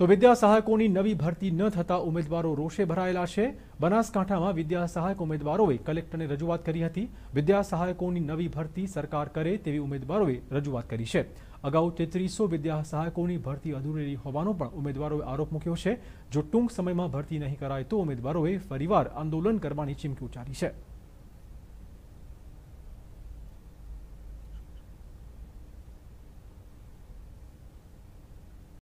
તો વિદ્યા સહાયકોની નવી ભરતી ન થતા ઉમેદવારો રોષે ભરાયેલા છે બનાસકાંઠામાં વિદ્યા સહાયક ઉમેદવારોએ કલેક્ટરને રજૂઆત કરી હતી વિદ્યા સહાયકોની નવી ભરતી સરકાર કરે તેવી ઉમેદવારોએ રજૂઆત કરી છે અગાઉ તેત્રીસો વિદ્યા સહાયકોની ભરતી અધૂરેલી હોવાનો પણ ઉમેદવારોએ આરોપ મૂક્યો છે જો ટૂંક સમયમાં ભરતી નહીં કરાય તો ઉમેદવારોએ ફરીવાર આંદોલન કરવાની ચીમકી ઉચ્ચારી છે